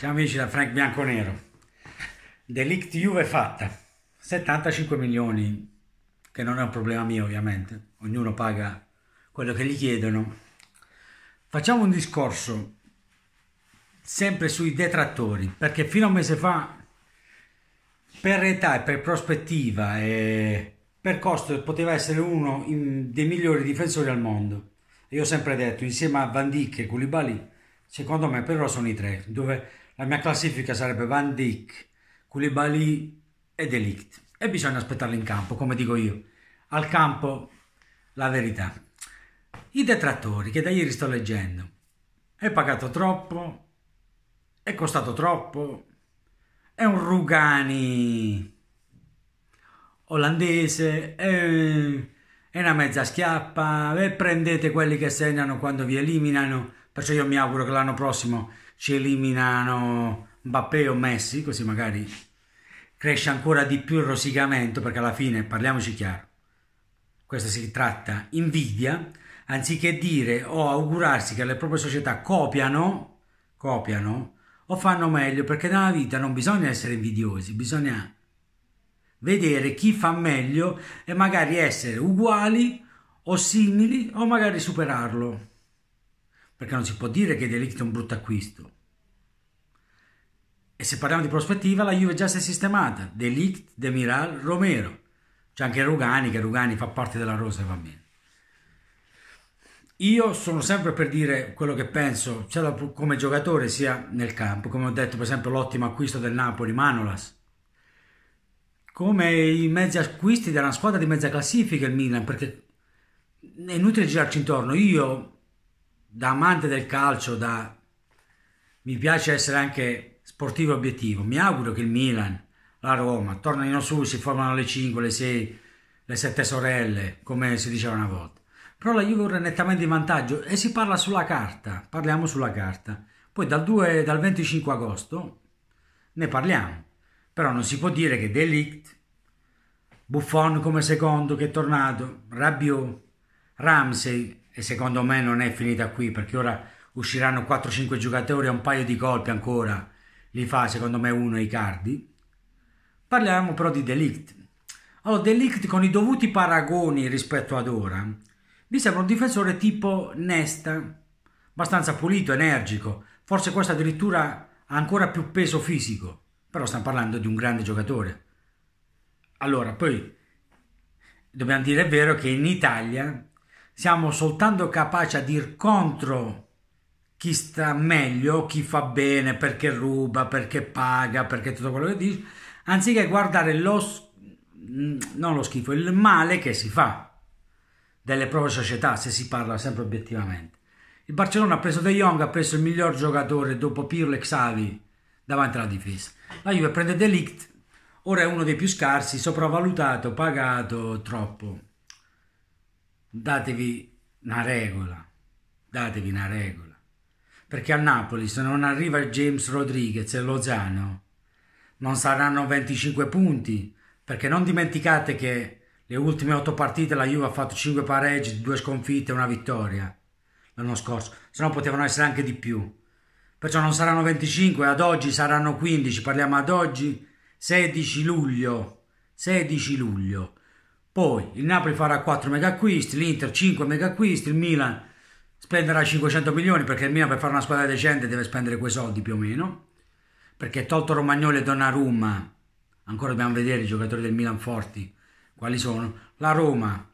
Siamo amici da Frank Bianconero. Delict Juve fatta. 75 milioni, che non è un problema mio ovviamente, ognuno paga quello che gli chiedono. Facciamo un discorso sempre sui detrattori, perché fino a un mese fa, per età e per prospettiva e per costo, poteva essere uno dei migliori difensori al mondo. Io ho sempre detto, insieme a Van Dijk e Koulibaly, secondo me però sono i tre, dove la mia classifica sarebbe Van Dijk, Koulibaly e Delict. E bisogna aspettarli in campo, come dico io. Al campo, la verità. I detrattori, che da ieri sto leggendo. È pagato troppo, è costato troppo, è un Rugani olandese, è, è una mezza schiappa, e prendete quelli che segnano quando vi eliminano Perciò io mi auguro che l'anno prossimo ci eliminano Mbappé o Messi, così magari cresce ancora di più il rosicamento, perché alla fine, parliamoci chiaro, questo si tratta invidia, anziché dire o augurarsi che le proprie società copiano, copiano o fanno meglio, perché nella vita non bisogna essere invidiosi, bisogna vedere chi fa meglio e magari essere uguali o simili o magari superarlo perché non si può dire che Delict è un brutto acquisto. E se parliamo di prospettiva, la Juve già si è sistemata. Delict, Demiral, Romero. C'è anche Rugani, che Rugani fa parte della rosa e va bene. Io sono sempre per dire quello che penso, sia come giocatore sia nel campo, come ho detto per esempio l'ottimo acquisto del Napoli, Manolas, come i mezzi acquisti della squadra di mezza classifica il Milan, perché è inutile girarci intorno, io da amante del calcio, da... mi piace essere anche sportivo obiettivo. Mi auguro che il Milan, la Roma, tornino su, si formano le 5, le 6, le 7 sorelle, come si diceva una volta. Però la Juve è nettamente in vantaggio e si parla sulla carta, parliamo sulla carta. Poi dal 2, dal 25 agosto ne parliamo. Però non si può dire che Delict, Buffon come secondo che è tornato, Rabiot, Ramsey e secondo me non è finita qui perché ora usciranno 4-5 giocatori e un paio di colpi ancora li fa secondo me uno i cardi parliamo però di Delict allora Delict con i dovuti paragoni rispetto ad ora mi sembra un difensore tipo Nesta abbastanza pulito, energico forse questo addirittura ha ancora più peso fisico però stiamo parlando di un grande giocatore allora poi dobbiamo dire è vero che in Italia siamo soltanto capaci a dir contro chi sta meglio, chi fa bene, perché ruba, perché paga, perché tutto quello che dice, anziché guardare lo, mm, non lo schifo, il male che si fa delle proprie società, se si parla sempre obiettivamente. Il Barcellona ha preso De Jong, ha preso il miglior giocatore dopo Pirlo e Xavi davanti alla difesa. La Juve prende Delict, ora è uno dei più scarsi, sopravvalutato, pagato troppo datevi una regola, datevi una regola. Perché a Napoli se non arriva James Rodriguez e Lozano non saranno 25 punti, perché non dimenticate che le ultime 8 partite la Juve ha fatto 5 pareggi, 2 sconfitte e una vittoria l'anno scorso, se no potevano essere anche di più. Perciò non saranno 25, ad oggi saranno 15, parliamo ad oggi 16 luglio, 16 luglio poi il Napoli farà 4 mega acquisti, l'Inter 5 mega acquisti, il Milan spenderà 500 milioni perché il Milan per fare una squadra decente deve spendere quei soldi più o meno, perché tolto Romagnoli e Donnarumma, ancora dobbiamo vedere i giocatori del Milan forti quali sono. La Roma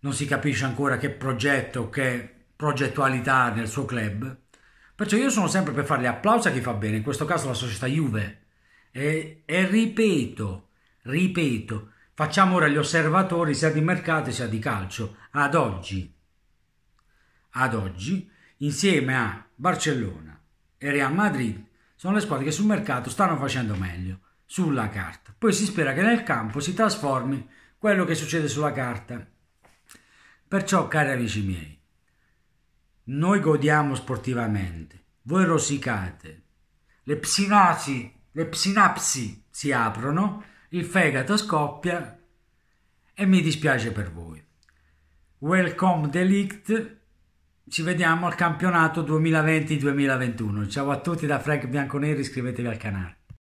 non si capisce ancora che progetto, che progettualità nel suo club. Perciò io sono sempre per fare gli applausi a chi fa bene, in questo caso la società Juve. E, e ripeto, ripeto, Facciamo ora gli osservatori sia di mercato sia di calcio. Ad oggi, ad oggi insieme a Barcellona e Real Madrid, sono le squadre che sul mercato stanno facendo meglio, sulla carta. Poi si spera che nel campo si trasformi quello che succede sulla carta. Perciò, cari amici miei, noi godiamo sportivamente, voi rosicate, le psinasi, le psinapsi si aprono il fegato scoppia e mi dispiace per voi. Welcome Delict, ci vediamo al campionato 2020-2021. Ciao a tutti da Frank Bianconeri, iscrivetevi al canale.